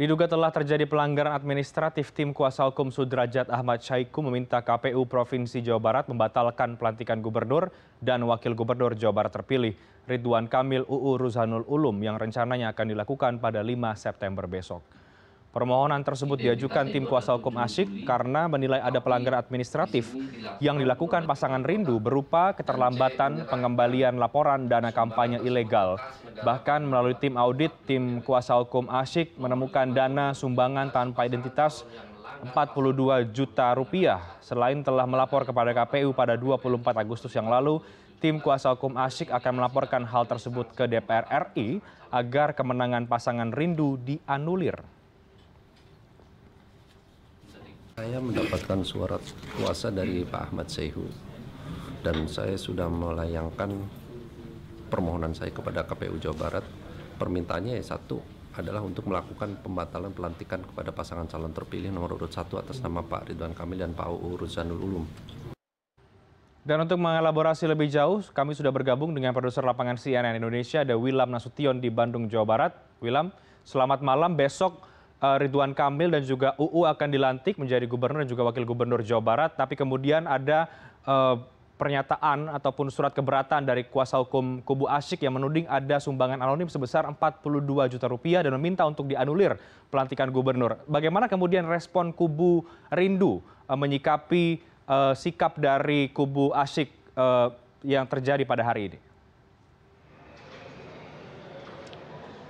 Diduga telah terjadi pelanggaran administratif, tim kuasa hukum Sudrajat Ahmad Syaiku meminta KPU Provinsi Jawa Barat membatalkan pelantikan gubernur dan wakil gubernur Jawa Barat terpilih Ridwan Kamil UU Ruzanul Ulum yang rencananya akan dilakukan pada 5 September besok. Permohonan tersebut diajukan tim kuasa hukum Asyik karena menilai ada pelanggaran administratif yang dilakukan pasangan rindu berupa keterlambatan pengembalian laporan dana kampanye ilegal. Bahkan melalui tim audit, tim kuasa hukum Asyik menemukan dana sumbangan tanpa identitas 42 juta rupiah. Selain telah melapor kepada KPU pada 24 Agustus yang lalu, tim kuasa hukum Asyik akan melaporkan hal tersebut ke DPR RI agar kemenangan pasangan rindu dianulir. Saya mendapatkan surat kuasa dari Pak Ahmad Sehu dan saya sudah melayangkan permohonan saya kepada KPU Jawa Barat. Permintaannya ya satu adalah untuk melakukan pembatalan pelantikan kepada pasangan calon terpilih nomor urut satu atas nama Pak Ridwan Kamil dan Pak Uu Ruzanul Ulum. Dan untuk mengelaborasi lebih jauh, kami sudah bergabung dengan produser lapangan CNN Indonesia, ada Wilam Nasution di Bandung, Jawa Barat. Wilam, selamat malam. Besok Eh, ridwan kamil dan juga uu akan dilantik menjadi gubernur dan juga wakil gubernur jawa barat tapi kemudian ada eh, pernyataan ataupun surat keberatan dari kuasa hukum kubu asyik yang menuding ada sumbangan anonim sebesar 42 juta rupiah dan meminta untuk dianulir pelantikan gubernur. Bagaimana kemudian respon kubu Rindu eh, menyikapi uh, sikap dari kubu asyik uh, yang terjadi pada hari ini?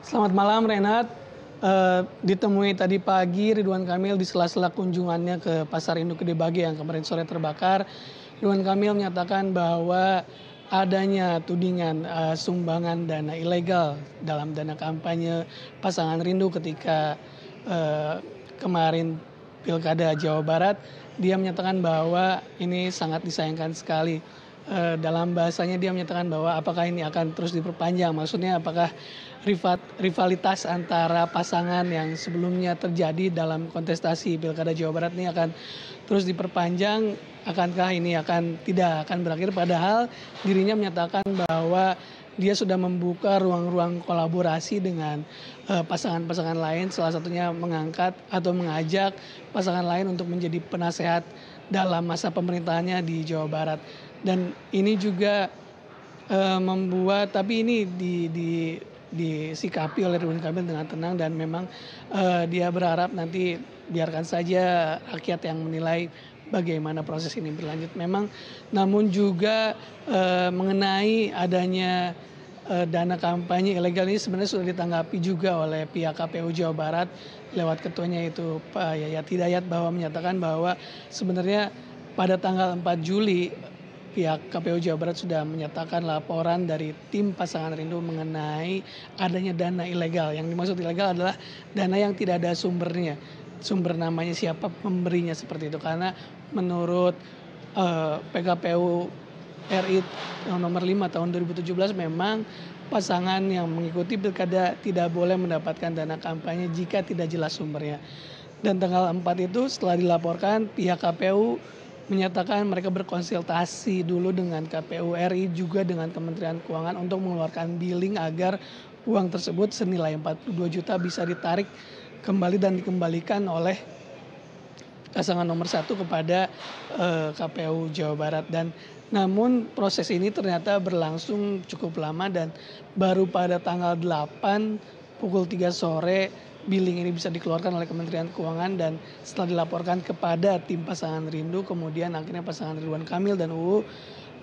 Selamat malam Renat uh, ditemui tadi pagi Ridwan Kamil di sela-sela kunjungannya ke Pasar Induk Gede Bage yang kemarin sore terbakar. Ridwan Kamil menyatakan bahwa adanya tudingan eh, sumbangan dana ilegal dalam dana kampanye pasangan rindu ketika eh, kemarin pilkada Jawa Barat, dia menyatakan bahwa ini sangat disayangkan sekali. Eh, dalam bahasanya dia menyatakan bahwa apakah ini akan terus diperpanjang. Maksudnya apakah rivalitas antara pasangan yang sebelumnya terjadi dalam kontestasi Pilkada Jawa Barat ini akan terus diperpanjang, akankah ini akan tidak akan berakhir padahal dirinya menyatakan bahwa dia sudah membuka ruang-ruang kolaborasi dengan eh, pasangan-pasangan lain salah satunya mengangkat atau mengajak pasangan lain untuk menjadi penasehat dalam masa pemerintahannya di Jawa Barat dan ini juga eh, membuat tapi ini disikapi oleh Ridwan Kamil dengan tenang dan memang eh, dia berharap nanti biarkan saja rakyat yang menilai bagaimana proses ini berlanjut. Memang namun juga eh, mengenai adanya dana kampanye ilegal ini sebenarnya sudah ditanggapi juga oleh pihak KPU Jawa Barat lewat ketuanya itu Pak Yayat Hidayat bahwa menyatakan bahwa sebenarnya pada tanggal 4 Juli pihak KPU Jawa Barat sudah menyatakan laporan dari tim pasangan rindu mengenai adanya dana ilegal. Yang dimaksud ilegal adalah dana yang tidak ada sumbernya. Sumber namanya siapa pemberinya seperti itu karena menurut eh, PKPU RI nomor 5 tahun 2017 memang pasangan yang mengikuti pilkada tidak boleh mendapatkan dana kampanye jika tidak jelas sumbernya. Dan tanggal 4 itu setelah dilaporkan pihak KPU menyatakan mereka berkonsultasi dulu dengan KPU RI juga dengan Kementerian Keuangan untuk mengeluarkan billing agar uang tersebut senilai empat puluh dua juta bisa ditarik kembali dan dikembalikan oleh pasangan nomor satu kepada eh, KPU Jawa Barat dan namun proses ini ternyata berlangsung cukup lama dan baru pada tanggal delapan pukul tiga sore billing ini bisa dikeluarkan oleh Kementerian Keuangan dan setelah dilaporkan kepada tim pasangan rindu kemudian akhirnya pasangan Ridwan Kamil dan UU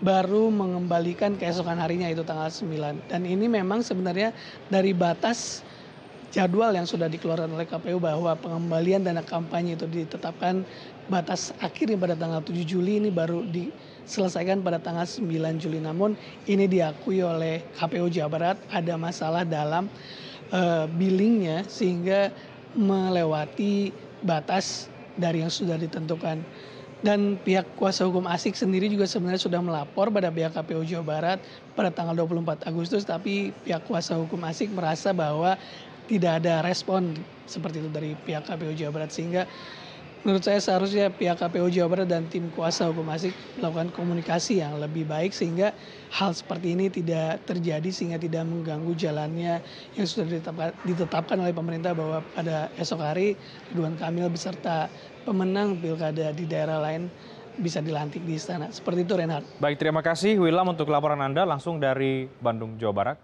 baru mengembalikan keesokan harinya itu tanggal 9 dan ini memang sebenarnya dari batas jadwal yang sudah dikeluarkan oleh KPU bahwa pengembalian dana kampanye itu ditetapkan batas akhirnya pada tanggal 7 Juli ini baru diselesaikan pada tanggal 9 Juli. Namun ini diakui oleh KPU Jawa Barat ada masalah dalam uh, billingnya sehingga melewati batas dari yang sudah ditentukan. Dan pihak kuasa hukum ASIK sendiri juga sebenarnya sudah melapor pada pihak KPU Jawa Barat pada tanggal 24 Agustus, tapi pihak kuasa hukum ASIK merasa bahwa tidak ada respon seperti itu dari pihak KPU Jawa Barat sehingga Menurut saya seharusnya pihak KPU Jawa Barat dan tim kuasa hukum asik melakukan komunikasi yang lebih baik sehingga hal seperti ini tidak terjadi sehingga tidak mengganggu jalannya yang sudah ditetapkan, oleh pemerintah bahwa pada esok hari Ridwan Kamil beserta pemenang pilkada di daerah lain bisa dilantik di istana. Seperti itu Renhard. Baik, terima kasih Wilam untuk laporan Anda langsung dari Bandung, Jawa Barat.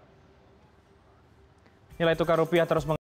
Nilai tukar rupiah terus meng